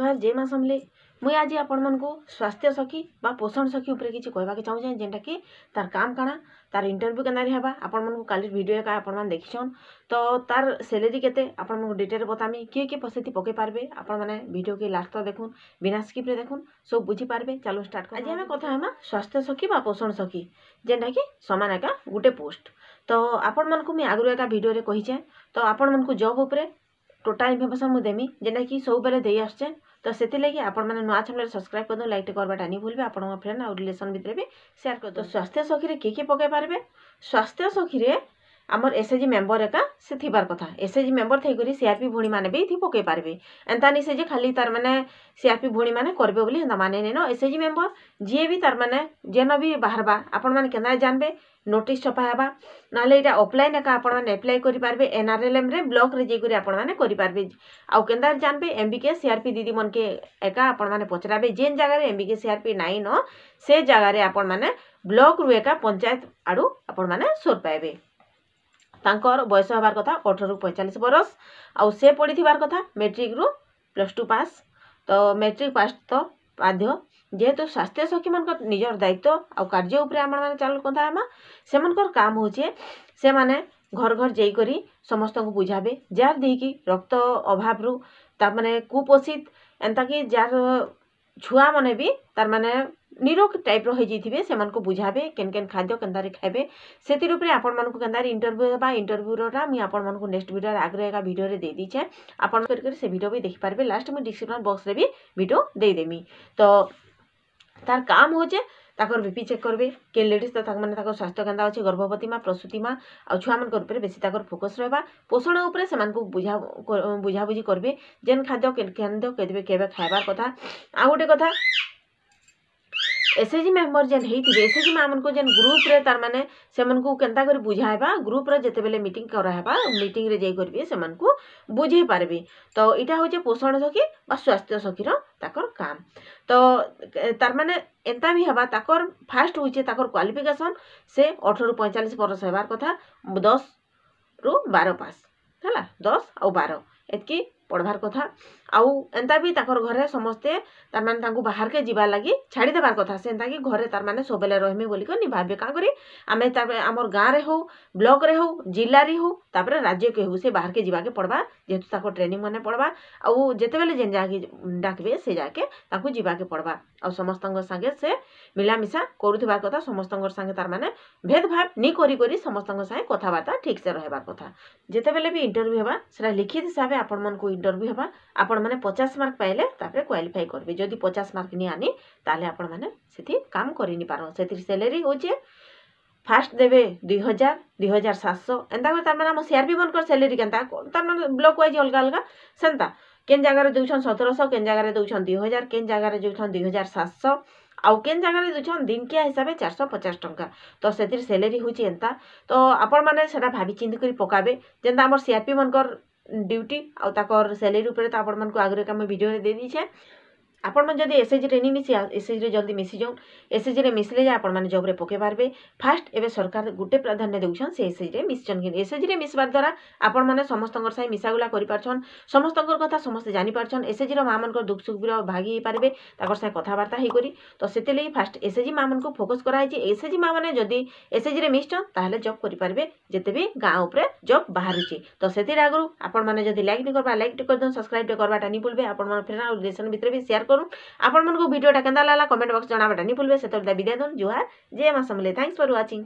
जय माँ सामले मुई आज आपण मन को स्वास्थ्य सखी व पोषण सखी उपरे किछ कहबा के चाहू जे जेंटा कि तार काम काना तार इंटरव्यू केना रे हबा आपण मन को काली वीडियो का आपण मन देखिसन तो तार सैलरी केते आपण मन को डिटेल बतामी के के पसेति पके पारबे आपण माने वीडियो के लास्ट तक देखुन बिना स्किप रे देखुन सब बुझी पारबे चलो स्टार्ट कर आज हम कथा हम स्वास्थ्य सखी बा पोषण सखी जेंटा कि समान एक गुटे पोस्ट तो आपण मन को मैं आगरो एका वीडियो रे कहि छे तो आपण मन को जॉब उपरे ଟୋଟାଲ୍ ଇନଫର୍ମେସନ୍ ମୁଁ ଦେମି ଯେନ୍ଟାକି ସବୁବେଳେ ଦେଇ ଆସୁଛେନ୍ ତ ସେଥିଲାଗି ଆପଣମାନେ ନୂଆ ଚ୍ୟାନେଲ୍ ସବସ୍କ୍ରାଇବ୍ କରିଦିଅନ୍ତୁ ଲାଇକ୍ଟେ କରବାଟା ନି ଭୁଲବେ ଆପଣଙ୍କ ଫ୍ରେଣ୍ଡ୍ ଆଉ ରିଲେସନ୍ ଭିତରେ ବି ସେୟାର୍ କରିଦିଅନ୍ତୁ ସ୍ୱାସ୍ଥ୍ୟ ସଖୀରେ କିଏ କିଏ ପକାଇ ପାରିବେ ସ୍ୱାସ୍ଥ୍ୟ ସଖୀରେ ଆମର ଏସ୍ଏଚ୍ଜି ମେମ୍ବର ଏକା ସେ ଥିବାର କଥା ଏସ୍ଏଚ୍ଜି ମେମ୍ବର ଥାଇକରି ସିଆର୍ପି ଭଉଣୀମାନେ ବି ଏଥି ପକେଇ ପାରିବେ ଏନ୍ତା ନି ସେ ଯେ ଖାଲି ତାରମାନେ ସିଆର୍ପି ଭଉଣୀମାନେ କରିବେ ବୋଲି ହେନ୍ତା ମାନେ ନେନ ଏସ୍ଏଚ୍ଜି ମେମ୍ବର ଯିଏ ବି ତାରମାନେ ଯେନ ବି ବାହାରବା ଆପଣମାନେ କେନ୍ତା ଜାନବେ ନୋଟିସ୍ ଛପା ହେବା ନହେଲେ ଏଇଟା ଅଫଲାଇନ୍ ଏକା ଆପଣମାନେ ଆପ୍ଲାଏ କରିପାରିବେ ଏନ୍ଆର୍ଏଲ୍ଏମ୍ରେ ବ୍ଲକ୍ରେ ଯାଇକରି ଆପଣମାନେ କରିପାରିବେ ଆଉ କେନ୍ତା ଜାନବେ ଏମ୍ବିକେ ସିଆର୍ପି ଦିଦିମନକେ ଏକା ଆପଣମାନେ ପଚରାବେ ଯେନ୍ ଜାଗାରେ ଏମ୍ବିକେ ସିଆର୍ପି ନାଇଁନ ସେ ଜାଗାରେ ଆପଣମାନେ ବ୍ଲକ୍ରୁ ଏକା ପଞ୍ଚାୟତ ଆଡ଼ୁ ଆପଣମାନେ ସୋର୍ ପାଇବେ ତାଙ୍କର ବୟସ ହେବାର କଥା ଅଠରରୁ ପଇଁଚାଳିଶ ବରଷ ଆଉ ସେ ପଢ଼ିଥିବାର କଥା ମେଟ୍ରିକ୍ରୁ ପ୍ଲସ୍ ଟୁ ପାସ୍ ତ ମେଟ୍ରିକ୍ ପାସ୍ ତ ବାଧ୍ୟ ଯେହେତୁ ସ୍ୱାସ୍ଥ୍ୟ ସଖୀମାନଙ୍କ ନିଜର ଦାୟିତ୍ୱ ଆଉ କାର୍ଯ୍ୟ ଉପରେ ଆମେମାନେ ଚାଲ କଥା ହେମା ସେମାନଙ୍କର କାମ ହେଉଛେ ସେମାନେ ଘର ଘର ଯାଇକରି ସମସ୍ତଙ୍କୁ ବୁଝାବେ ଯାହାର ଦେଇକି ରକ୍ତ ଅଭାବରୁ ତାମାନେ କୁପୋଷିତ ଏନ୍ତାକି ଯାହାର ଛୁଆମାନେ ବି ତାରମାନେ ନିରୋଗ ଟାଇପ୍ର ହୋଇଯାଇଥିବେ ସେମାନଙ୍କୁ ବୁଝାବେ କେନ୍ କେନ୍ ଖାଦ୍ୟ କେନ୍ତାରେ ଖାଇବେ ସେଥିର୍ ଉପରେ ଆପଣମାନଙ୍କୁ କେନ୍ତାରେ ଇଣ୍ଟରଭ୍ୟୁ ହେବା ଇଣ୍ଟରଭ୍ୟୁରଟା ମୁଇଁ ଆପଣମାନଙ୍କୁ ନେକ୍ସଟ୍ ଭିଡ଼ିଓରେ ଆଗ୍ରେ ଏକା ଭିଡ଼ିଓରେ ଦେଇଦେଇଛେ ଆପଣ କରିକରି ସେ ଭିଡ଼ିଓ ବି ଦେଖିପାରିବେ ଲାଷ୍ଟ ମୁଇଁ ଡିସ୍କ୍ରିପ୍ସନ୍ ବକ୍ସରେ ବି ଭିଡ଼ିଓ ଦେଇଦେମି ତ ତାର୍ କାମ ହଉଛେ ତାଙ୍କର ବିପି ଚେକ୍ କରିବେ କେନ୍ ଲେଡ଼ିଜ୍ ତ ତାମାନେ ତାଙ୍କର ସ୍ୱାସ୍ଥ୍ୟ କେନ୍ତା ଅଛି ଗର୍ଭବତୀ ମା' ପ୍ରସୂତି ମା' ଆଉ ଛୁଆମାନଙ୍କ ଉପରେ ବେଶୀ ତାଙ୍କର ଫୋକସ୍ ରହିବା ପୋଷଣ ଉପରେ ସେମାନଙ୍କୁ ବୁଝା ବୁଝାବୁଝି କରିବେ ଯେନ୍ ଖାଦ୍ୟ ଖାଦ୍ୟ କେବେ କେବେ ଖାଇବାର କଥା ଆଉ ଗୋଟେ କଥା ଏସଏଚଜି ମେମ୍ବର ଯେନ୍ ହେଇଥିବେ ଏସଏଚଜି ମା'ମାନଙ୍କୁ ଯେନ୍ ଗ୍ରୁପ୍ରେ ତାରମାନେ ସେମାନଙ୍କୁ କେନ୍ତା କରି ବୁଝାଇବା ଗ୍ରୁପ୍ର ଯେତେବେଲେ ମିଟିଂ କରାହେବା ମିଟିଂରେ ଯାଇକରି ବି ସେମାନଙ୍କୁ ବୁଝେଇ ପାରବି ତ ଇଟା ହଉଛେ ପୋଷଣ ସଖୀ ବା ସ୍ୱାସ୍ଥ୍ୟ ସଖୀର ତାକର କାମ୍ ତ ତାରମାନେ ଏନ୍ତା ବି ହେବା ତାକର ଫାର୍ଷ୍ଟ ହଉଛେ ତାକର କ୍ୱାଲିଫିକେସନ୍ ସେ ଅଠରରୁ ପଇଁଚାଳିଶ ବର୍ଷ ହେବାର କଥା ଦଶରୁ ବାର ପାସ୍ ହେଲା ଦଶ ଆଉ ବାର ଏତ୍କି ପଢ଼୍ବାର୍ କଥା ଆଉ ଏନ୍ତା ବି ତାଙ୍କର ଘରେ ସମସ୍ତେ ତାର୍ମାନେ ତାଙ୍କୁ ବାହାରକେ ଯିବାର୍ ଲାଗି ଛାଡ଼ିଦେବାର୍ କଥା ସେ ଏନ୍ତାକି ଘରେ ତାର୍ମାନେ ସବୁବେଲେ ରହିମି ବୋଲିକରି ନି ଭାବ୍ବେ କାଁ କରି ଆମେ ତାପରେ ଆମର୍ ଗାଁରେ ହଉ ବ୍ଲକ୍ରେ ହଉ ଜିଲ୍ଲାରେ ହଉ ତାପରେ ରାଜ୍ୟକେ ହଉ ସେ ବାହାରକେ ଯିବାକେ ପଡ଼୍ବା ଯେହେତୁ ତାଙ୍କ ଟ୍ରେନିଂମାନେ ପଡ଼୍ବା ଆଉ ଯେତେବେଲେ ଯେନ୍ ଜାଗାକେ ଡାକ୍ବେ ସେ ଜାଗାକେ ତାଙ୍କୁ ଯିବାକେ ପଡ଼୍ବା ଆଉ ସମସ୍ତଙ୍କ ସାଙ୍ଗେ ସେ ମିଳାମିଶା କରୁଥିବାର କଥା ସମସ୍ତଙ୍କର ସାଙ୍ଗେ ତାର୍ମାନେ ଭେଦଭାବ ନି କରି କରି ସମସ୍ତଙ୍କ ସାଙ୍ଗେ କଥାବାର୍ତ୍ତା ଠିକ୍ସେ ରହିବାର କଥା ଯେତେବେଲେ ବି ଇଣ୍ଟରଭ୍ୟୁ ହେବା ସେଟା ଲିଖିତ ହିସାବେ ଆପଣମାନଙ୍କୁ ଇଣ୍ଟରଭ୍ୟୁ ହେବା ଆପଣ ଆପଣମାନେ ପଚାଶ ମାର୍କ ପାଇଲେ ତାପରେ କ୍ୱାଲିଫାଇ କରିବେ ଯଦି ପଚାଶ ମାର୍କ ନି ଆନି ତାହେଲେ ଆପଣମାନେ ସେଠି କାମ କରିନି ପାରନ୍ ସେଥିରେ ସେଲେରୀ ହେଉଛେ ଫାର୍ଷ୍ଟ ଦେବେ ଦୁଇ ହଜାର ଦୁଇ ହଜାର ସାତଶହ ଏନ୍ତା କରି ତାର୍ମାନେ ଆମ ସି ଆର୍ ପି ମାନଙ୍କର ସେଲେରୀ କେନ୍ତା ତାର୍ମାନେ ବ୍ଲକ୍ ୱାଇଜ୍ ଅଲଗା ଅଲଗା ସେନ୍ତା କେନ୍ ଜାଗାରେ ଦେଉଛନ୍ ସତରଶହ କେନ୍ ଜାଗାରେ ଦେଉଛନ୍ ଦୁଇ ହଜାର କେନ୍ ଜାଗାରେ ଦେଉଛନ୍ ଦୁଇ ହଜାର ସାତଶହ ଆଉ କେନ୍ ଜାଗାରେ ଦେଉଛନ୍ ଦିନକିଆ ହିସାବେ ଚାରିଶହ ପଚାଶ ଟଙ୍କା ତ ସେଥିରେ ସେଲେରୀ ହେଉଛି ଏନ୍ତା ତ ଆପଣମାନେ ସେଟା ଭାବି ଚିନ୍ତି କରି ପକାବେ ଯେନ୍ତା ଆମର ସି ଆର୍ ପି ମାନଙ୍କର ଡ୍ୟୁଟି ଆଉ ତାଙ୍କର ସାଲାରୀ ଉପରେ ତ ଆପଣମାନଙ୍କୁ ଆଗରୁ ଏକ ଆମେ ଭିଡ଼ିଓରେ ଦେଇ ଦେଇଦେଇଛେ ଆପଣମାନେ ଯଦି ଏସ୍ଏଚ୍ଜିରେ ନି ମିଶି ଏସ୍ଏଚ୍ଜିରେ ଜଲ୍ଦି ମିଶିଯାଉନ୍ ଏସ୍ଏଚ୍ଜିରେ ମିଶିଲେ ଯେ ଆପଣମାନେ ଜବ୍ରେ ପକାଇ ପାରିବେ ଫାର୍ଷ୍ଟ ଏବେ ସରକାର ଗୋଟେ ପ୍ରାଧାନ୍ୟ ଦେଉଛନ୍ ସେ ଏସ୍ଏଚ୍ଜିରେ ମିଶିଛନ୍ କିନ୍ତୁ ଏସ୍ଏଚ୍ଜିରେ ମିଶିବା ଦ୍ୱାରା ଆପଣମାନେ ସମସ୍ତଙ୍କର ସାହି ମିଶାଗୁଲା କରିପାରୁଛନ୍ ସମସ୍ତଙ୍କର କଥା ସମସ୍ତେ ଜାଣିପାରୁଛନ୍ ଏସ୍ଏଚ୍ଜିର ମାଆମାନଙ୍କର ଦୁଃଖ ସୁଖର ଭାଗି ହେଇପାରିବେ ତାଙ୍କର ସାଙ୍ଗେ କଥାବାର୍ତ୍ତା ହେଇକରି ତ ସେଥିଲାଗି ଫାର୍ଷ୍ଟ ଏସ୍ଏଚ୍ଜି ମାଆମାନଙ୍କୁ ଫୋକସ୍ କରାହେଇଛି ଏସ୍ଏଚ୍ଜି ମାଆମାନେ ଯଦି ଏସ୍ଏଚ୍ଜିରେ ମିଶିଛନ୍ ତାହେଲେ ଜବ୍ କରିପାରିବେ ଯେତେ ବି ଗାଁ ଉପରେ ଜବ୍ ବାହାରୁଛି ତ ସେଥିର ଆଗରୁ ଆପଣମାନେ ଯଦି ଲାଇକ୍ ନି କରବା ଲାଇକ୍ କରିଦିଅନ୍ ସବସ୍କ୍ରାଇବ୍ କରବାଟା ନି ଭୁଲବେ ଆପଣମାନେ ଫ୍ରେଣ୍ଡ ଆଉ ରିଲେସନ୍ ଭିତରେ ବି ସେୟାର করুন আপনার ভিডিওটা কেনা লাগলা কমেন্ট বক্স জনাবাটা নি ভুলবে সেতর দা বিদায় দিন জুহার জে মা সমলে ফর ওয়াচিং